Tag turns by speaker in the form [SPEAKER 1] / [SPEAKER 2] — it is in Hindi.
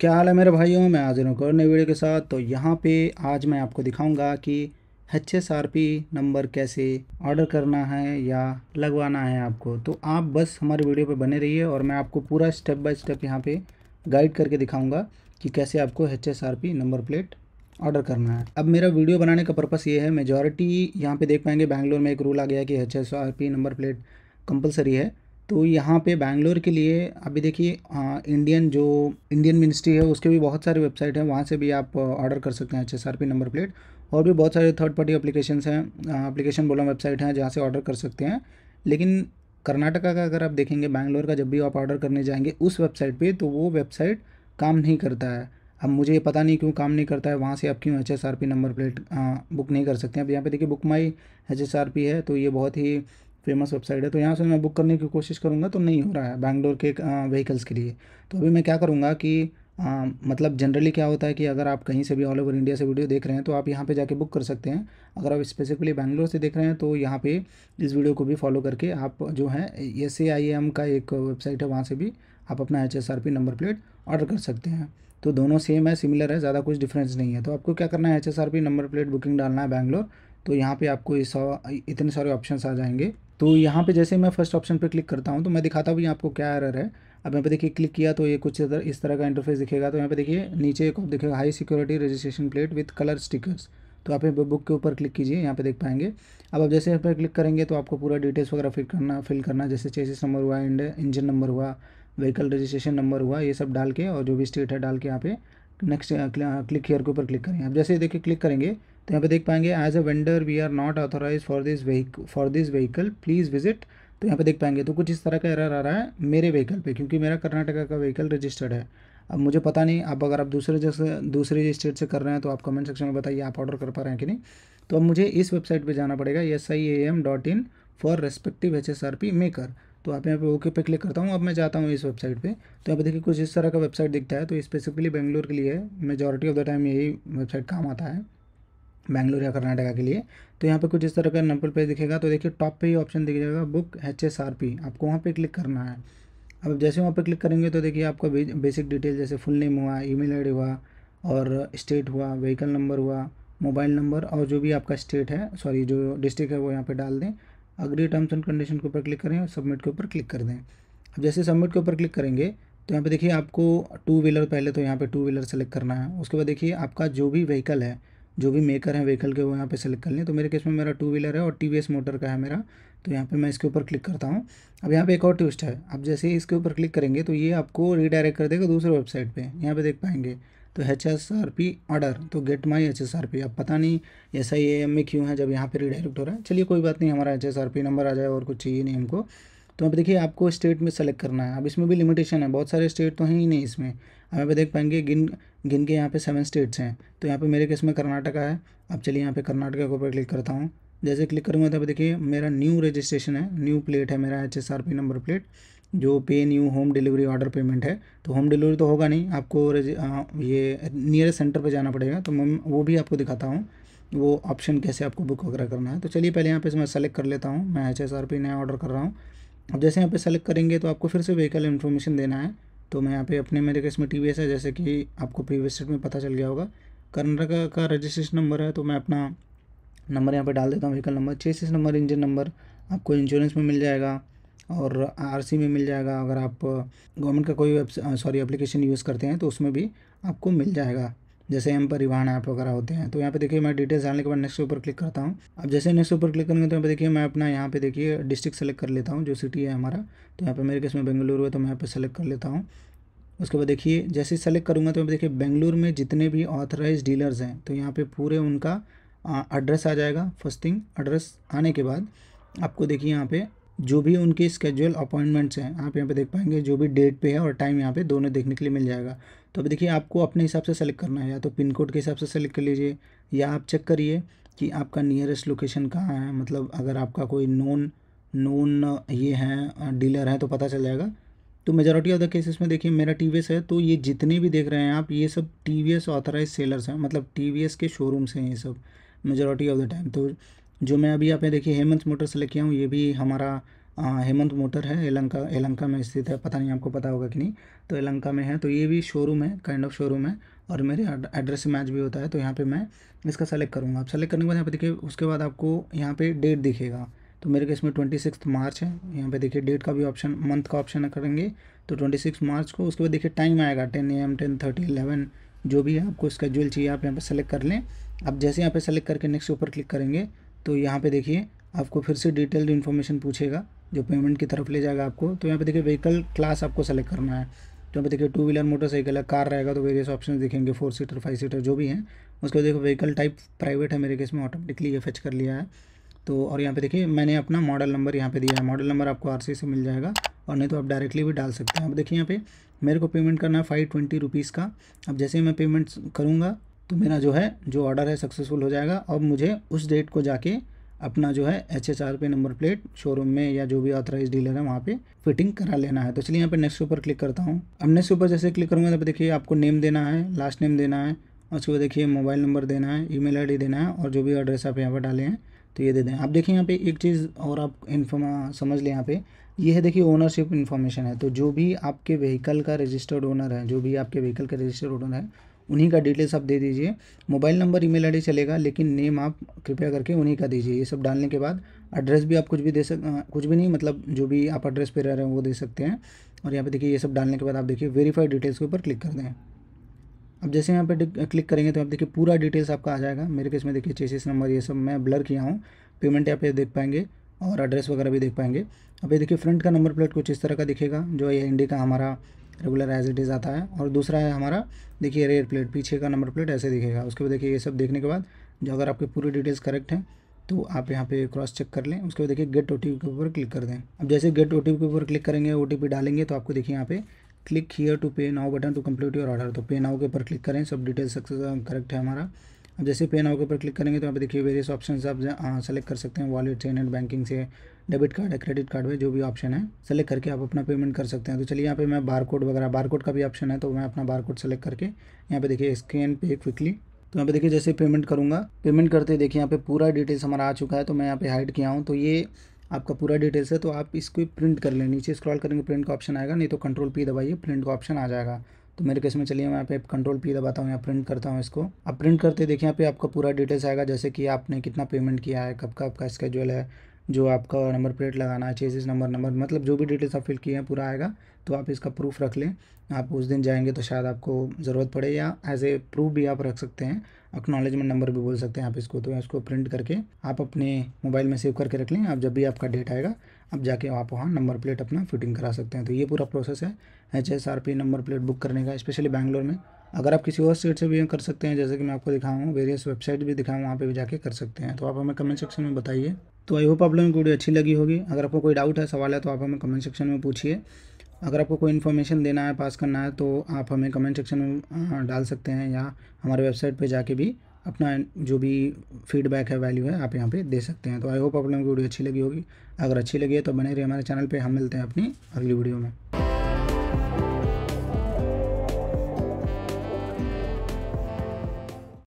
[SPEAKER 1] क्या हाल है मेरे भाइयों मैं आज हूँ नए वीडियो के साथ तो यहाँ पे आज मैं आपको दिखाऊंगा कि H S R P number कैसे ऑर्डर करना है या लगवाना है आपको तो आप बस हमारे वीडियो पे बने रहिए और मैं आपको पूरा स्टेप बाय स्टेप यहाँ पे गाइड करके दिखाऊंगा कि कैसे आपको H S R P number plate order करना है अब मेरा वीडियो बनाने का पर्पस ये है मेजॉरिटी यहाँ पर देख पाएंगे बैंगलोर में एक रूल आ गया कि H S R P number plate compulsory है तो यहाँ पे बैंगलोर के लिए अभी देखिए इंडियन जो इंडियन मिनिस्ट्री है उसके भी बहुत सारे वेबसाइट हैं वहाँ से भी आप ऑर्डर कर सकते हैं H S R P number plate और भी बहुत सारे थर्ड पार्टी अप्लीकेशन हैं अप्लीकेशन बोला वेबसाइट हैं जहाँ से ऑर्डर कर सकते हैं लेकिन कर्नाटका का अगर आप देखेंगे बैंगलोर का जब भी आप ऑर्डर करने जाएंगे उस वेबसाइट पे तो वो वेबसाइट काम नहीं करता है अब मुझे पता नहीं क्यों काम नहीं करता है वहाँ से आप क्यों H S R P number plate book नहीं कर सकते हैं अब यहाँ पे देखिए book my H S R P है तो ये बहुत ही फेमस वेबसाइट है तो यहाँ से मैं बुक करने की कोशिश करूँगा तो नहीं हो रहा है बैंगलोर के व्हीकल्स के लिए तो अभी मैं क्या करूँगा कि आ, मतलब जनरली क्या होता है कि अगर आप कहीं से भी ऑल ओवर इंडिया से वीडियो देख रहे हैं तो आप यहाँ पे जाके बुक कर सकते हैं अगर आप स्पेसिफिकली बैंगलोर से देख रहे हैं तो यहाँ पे इस वीडियो को भी फॉलो करके आप जो है एस का एक वेबसाइट है वहाँ से भी आप अपना एच नंबर प्लेट ऑर्डर कर सकते हैं तो दोनों सेम है सिमिलर है ज़्यादा कुछ डिफरेंस नहीं है तो आपको क्या करना है एच नंबर प्लेट बुकिंग डालना है बैंगलोर तो यहाँ पर आपको इस इतने सारे ऑप्शन आ जाएंगे तो यहाँ पे जैसे मैं फर्स्ट ऑप्शन पे क्लिक करता हूँ तो मैं दिखाता हूँ आपको क्या एरर है अब यहाँ पे देखिए क्लिक किया तो ये कुछ इस तरह का इंटरफेस दिखेगा तो यहाँ पे देखिए नीचे एक दिखेगा high security registration plate with colour stickers तो आप यहाँ बुक के ऊपर क्लिक कीजिए यहाँ पे देख पाएंगे अब आप जैसे यहाँ पर क्लिक करेंगे तो आपको पूरा डिटेल्स वगैरह फिल करना फिल करना जैसे चेसिस नंबर हुआ इंजन नंबर हुआ व्हीकल रजिस्ट्रेशन नंबर हुआ ये सब डाल के और जो भी स्टेट है डाल के यहाँ पे नेक्स्ट क्लिक हेयर के ऊपर क्लिक करेंगे आप जैसे देखिए क्लिक करेंगे तो यहाँ पे देख पाएंगे as a vendor we are not authorise for this वहीक for this vehicle please visit तो यहाँ पे देख पाएंगे तो कुछ इस तरह का एरर आ रहा है मेरे व्हीकल पे क्योंकि मेरा कर्नाटका का व्हीकल रजिस्टर्ड है अब मुझे पता नहीं अब अगर आप दूसरे जैसे दूसरे स्टेट से कर रहे हैं तो आप कमेंट सेक्शन में बताइए आप ऑर्डर कर पा रहे हैं कि नहीं तो अब मुझे इस वेबसाइट पर जाना पड़ेगा S I A M dot in for respective H S R P maker तो आप यहाँ पे ओके पे क्लिक करता हूँ अब मैं जाता हूँ इस वेबसाइट पे तो यहाँ पे देखिए कुछ इस तरह का वेबसाइट दिखता है तो स्पेसिफिकली बैंगलोर के लिए मेजॉरिटी ऑफ द टाइम यही वेबसाइट काम आता है बैंगलोर या कर्नाटका के लिए तो यहाँ पे कुछ इस तरह का नंबर पेज दिखेगा तो देखिए टॉप पे ही ऑप्शन दिख जाएगा book H S R P आपको वहाँ पे क्लिक करना है अब जैसे वहाँ पे क्लिक करेंगे तो देखिए आपका बेसिक डिटेल जैसे फुल नेम हुआ ईमेल आईडी हुआ और स्टेट हुआ व्हीकल नंबर हुआ मोबाइल नंबर और जो भी आपका स्टेट है सॉरी जो डिस्ट्रिक्ट है वो यहाँ पर डाल दें अग्री टर्म्स एंड कंडीशन के ऊपर क्लिक करें और सबमिट के ऊपर क्लिक कर दें अब जैसे सबमिट के ऊपर क्लिक करेंगे तो यहाँ पे देखिए आपको टू व्हीलर पहले तो यहाँ पे टू व्हीलर सेलेक्ट करना है उसके बाद देखिए आपका जो भी व्हीकल है जो भी मेकर है व्हीकल के वो यहाँ पे सेलेक्ट कर लें तो मेरे केस में मेरा टू व्हीलर है और टी मोटर का है मेरा तो यहाँ पे मैं इसके ऊपर क्लिक करता हूँ अब यहाँ पे एक और ट्विस्ट है आप जैसे ही इसके ऊपर क्लिक करेंगे तो ये आपको रीडायरेक्ट कर देगा दूसरे वेबसाइट पर यहाँ पर देख पाएंगे तो H S R P order तो get my H S R P अब पता नहीं एस आई ए एम में क्यों है जब यहाँ पे रिडायरेक्ट हो रहा है चलिए कोई बात नहीं हमारा H S R P number आ जाए और कुछ चाहिए नहीं हमको तो अब देखिए आपको स्टेट में सेलेक्ट करना है अब इसमें भी लिमिटेशन है बहुत सारे स्टेट तो हैं ही नहीं इसमें अब यहाँ पर देख पाएंगे गिन गिन के यहाँ पे सेवन स्टेट्स हैं तो यहाँ पे मेरे केस में कर्नाटका है अब चलिए यहाँ पे कर्नाटका के ऊपर क्लिक करता हूँ जैसे क्लिक करूँगा तो अब देखिए मेरा न्यू रजिस्ट्रेशन है न्यू प्लेट है मेरा H S R P number plate जो पे new home delivery order payment है तो होम डिलीवरी तो होगा नहीं आपको ये नियरेस्ट सेंटर पर जाना पड़ेगा तो मैं वो भी आपको दिखाता हूँ वो ऑप्शन कैसे आपको बुक वगैरह करना है तो चलिए पहले यहाँ पे मैं सेलेक्ट कर लेता हूँ मैं एच एस आर पी नया ऑर्डर कर रहा हूँ अब जैसे यहाँ पे सेलेक्ट करेंगे तो आपको फिर से व्हीकल इन्फॉर्मेशन देना है तो मैं यहाँ पे अपने मेरे केस में टी वी एस है जैसे कि आपको प्रीवियस में पता चल गया होगा कर्नाटका का रजिस्ट्रेशन नंबर है तो मैं अपना नंबर यहाँ पर डाल देता हूँ व्हीकल नंबर छः नंबर इंजन नंबर आपको इंश्योरेंस में मिल जाएगा और आरसी में मिल जाएगा अगर आप गवर्नमेंट का कोई सॉरी एप्लीकेशन यूज़ करते हैं तो उसमें भी आपको मिल जाएगा जैसे एम परिवहन ऐप वगैरह होते हैं तो यहाँ पे देखिए मैं डिटेल्स डालने के बाद नेक्स्ट ऊपर क्लिक करता हूँ अब जैसे नेक्स्ट ऊपर क्लिक करेंगे तो यहाँ पे देखिए मैं अपना यहाँ पे देखिए डिस्ट्रिक्ट सेलेक्ट कर लेता हूँ जो सिटी है हमारा तो यहाँ पे मेरे केस में बेंगलुरु है तो मैं यहाँ पर सेलेक्ट कर लेता हूँ उसके बाद देखिए जैसे सेलेक्ट करूँगा तो यहाँ देखिए बेंगलुरु में जितने भी ऑथराइज डीलर्स हैं तो यहाँ पर पूरे उनका एड्रेस आ जाएगा फर्स्ट थिंग एड्रेस आने के बाद आपको देखिए यहाँ पर जो भी उनके स्केजुअल अपॉइंटमेंट्स हैं आप यहाँ पे देख पाएंगे जो भी डेट पे है और टाइम यहाँ पे दोनों देखने के लिए मिल जाएगा तो अब देखिए आपको अपने हिसाब से सेलेक्ट करना है या तो पिन कोड के हिसाब से सेलेक्ट कर लीजिए या आप चेक करिए कि आपका नियरेस्ट लोकेशन कहाँ है मतलब अगर आपका कोई नोन नोन ये हैं डीलर हैं तो पता चल जाएगा तो मेजोरिटी ऑफ द केसेस में देखिए मेरा टी है तो ये जितने भी देख रहे हैं आप ये सब टी वी ऑथराइज सेलर्स हैं मतलब टी के शोरूम्स हैं ये सब मेजोरिटी ऑफ द टाइम तो जो मैं अभी आप देखिए हेमंत मोटर से लेके आऊँ ये भी हमारा हेमंत मोटर है एलंका एलंका में स्थित है पता नहीं आपको पता होगा कि नहीं तो एलंका में है तो ये भी शोरूम है काइंड ऑफ शोरूम है और मेरे एड्रेस मैच भी होता है तो यहाँ पे मैं इसका सेलेक्ट करूँगा आप सेलेक्ट करने के बाद यहाँ पे देखिए उसके बाद आपको यहाँ पे डेट दिखेगा तो मेरे केस इसमें ट्वेंटी सिक्स मार्च है यहाँ पे देखिए डेट का भी ऑप्शन मंथ का ऑप्शन करेंगे तो ट्वेंटी सिक्स मार्च को उसके बाद देखिए टाइम आएगा ten A M ten thirty eleven जो भी है आपको स्केड्यूल चाहिए आप यहाँ पर सेलेक्ट कर लें आप जैसे यहाँ पर सेलेक्ट करके नेक्स्ट ऊपर क्लिक करेंगे तो यहाँ पे देखिए आपको फिर से डिटेल्ड इन्फॉर्मेशन पूछेगा जो पेमेंट की तरफ ले जाएगा आपको तो यहाँ पे देखिए व्हीकल क्लास आपको सेलेक्ट करना है तो यहाँ पे देखिए टू व्हीलर मोटरसाइकिल है कार रहेगा तो वेरियस ऑप्शन दिखेंगे फोर सीटर फाइव सीटर जो भी हैं उसके बाद देखो व्हीकल टाइप प्राइवेट है मेरे केस में ऑटोमेटिकली ये फेच कर लिया है तो और यहाँ पे देखिए मैंने अपना मॉडल नंबर यहाँ पे दिया है मॉडल नंबर आपको आरसी से मिल जाएगा और नहीं तो आप डायरेक्टली भी डाल सकते हैं अब देखिए यहाँ पे मेरे को पेमेंट करना है फाइव ट्वेंटी रुपीज़ का अब जैसे ही मैं पेमेंट करूँगा तो मेरा जो है जो ऑर्डर है सक्सेसफुल हो जाएगा और मुझे उस डेट को जाके अपना जो है H H R P number plate showroom में या जो भी ऑथराइज डीलर है वहाँ पे फिटिंग करा लेना है तो चलिए यहाँ पे नेक्स्ट ऊपर क्लिक करता हूँ अब नेक्स्ट ऊपर जैसे क्लिक करूँगा तो देखिए आपको नेम देना है लास्ट नेम देना है और उसके बाद देखिए मोबाइल नंबर देना है ई मेल देना है और जो भी एड्रेस आप यहाँ पर डाले हैं तो ये दे दें आप देखिए यहाँ पे एक चीज़ और आप इन्फॉर्मा समझ लें यहाँ पे ये है देखिए ओनरशिप इन्फॉर्मेशन है तो जो भी आपके व्हीकल का रजिस्टर्ड ओनर है जो भी आपके व्हीकल का रजिस्टर्ड ओनर है उन्हीं का डिटेल्स आप दे दीजिए मोबाइल नंबर ईमेल आईडी चलेगा लेकिन नेम आप कृपया करके उन्हीं का दीजिए ये सब डालने के बाद एड्रेस भी आप कुछ भी दे सक कुछ भी नहीं मतलब जो भी आप एड्रेस पे रह रहे हैं वो दे सकते हैं और यहाँ पे देखिए ये सब डालने के बाद आप देखिए वेरीफाइड डिटेल्स के ऊपर क्लिक कर दें अब जैसे यहाँ पे क्लिक करेंगे तो आप देखिए पूरा डिटेल्स आपका आ जाएगा मेरे केस में देखिए चेसिस नंबर ये सब मैं ब्लर किया हूँ पेमेंट यहाँ पे देख पाएंगे और एड्रेस वगैरह भी देख पाएंगे अब ये देखिए फ्रंट का नंबर प्लेट कुछ इस तरह का दिखेगा जो ये इंडी का हमारा रेगुलर एज इट इज़ आता है और दूसरा है हमारा देखिए रेयर प्लेट पीछे का नंबर प्लेट ऐसे दिखेगा उसके बाद देखिए ये सब देखने के बाद जो अगर आपकी पूरी डिटेल्स करेक्ट हैं तो आप यहाँ पे क्रॉस चेक कर लें उसके बाद देखिए गेट ओ के ऊपर क्लिक कर दें अब जैसे गेट ओ के ऊपर क्लिक करेंगे ओ डालेंगे तो आपको देखिए यहाँ पे click here to pay now button to complete your order तो पे नाउ के ऊपर क्लिक करें सब डिटेल्स सक्सेस करेक्ट है हमारा अब जैसे पे नाउ के ऊपर क्लिक करेंगे तो यहाँ पे देखिए वेरियस ऑप्शन आप सेलेक्ट uh, कर सकते हैं वॉलेट से नेट बैंकिंग से डेबिट कार्ड या क्रेडिट कार्ड में जो भी ऑप्शन है सेलेक्ट करके आप अपना पेमेंट कर सकते हैं तो चलिए यहाँ पे मैं बार कोड वगैरह बार कोड का भी ऑप्शन है तो मैं अपना बार कोड सेलेक्ट करके यहाँ पे देखिए स्कैन पे क्विकली तो यहाँ पे देखिए जैसे पेमेंट करूँगा पेमेंट करते देखिए यहाँ पे पूरा डिटेल्स हमारा आ चुका है तो मैं यहाँ पे हाइड किया हूँ तो ये आपका पूरा डिटेल्स है तो आप इसको प्रिंट कर लें नीचे स्क्रॉल करेंगे प्रिंट का ऑप्शन आएगा नहीं तो कंट्रोल पी दबाइए प्रिंट का ऑप्शन आ जाएगा तो मेरे केस में चलिए मैं यहाँ पे कंट्रोल पी दबाता हूँ या प्रिंट करता हूँ इसको आप प्रिंट करते देखिए यहाँ पे आपका पूरा डिटेल्स आएगा जैसे कि आपने कितना पेमेंट किया है कब का आपका स्केड्यूल है जो आपका नंबर प्लेट लगाना है चेसिस नंबर नंबर मतलब जो भी डिटेल्स आप फिल किए हैं पूरा आएगा तो आप इसका प्रूफ रख लें आप उस दिन जाएंगे तो शायद आपको ज़रूरत पड़े या एज ए प्रूफ भी आप रख सकते हैं एक्नॉलेजमेंट नंबर भी बोल सकते हैं आप इसको तो इसको प्रिंट करके आप अपने मोबाइल में सेव करके रख लें आप जब भी आपका डेट आएगा आप जाके आप वहाँ नंबर प्लेट अपना फिटिंग करा सकते हैं तो ये पूरा प्रोसेस है H S R P number plate book करने का स्पेशली बैंगलोर में अगर आप किसी और स्टेट से भी कर सकते हैं जैसे कि मैं आपको दिखाऊँ वेरियस वेबसाइट भी दिखाऊँ वहाँ पर भी जाके कर सकते हैं तो आप हमें कमेंट सेक्शन में बताइए तो आई होप आप लोगों को वीडियो अच्छी लगी होगी अगर आपको कोई डाउट है सवाल है तो आप हमें कमेंट सेक्शन में पूछिए अगर आपको कोई इन्फॉर्मेशन देना है पास करना है तो आप हमें कमेंट सेक्शन में डाल सकते हैं या हमारे वेबसाइट पर जाके भी अपना जो भी फीडबैक है वैल्यू है आप यहाँ पे दे सकते हैं तो आई होप आप लोगों को वीडियो अच्छी लगी होगी अगर अच्छी लगी है तो बने रहिए हमारे चैनल पे हम मिलते हैं अपनी अगली वीडियो में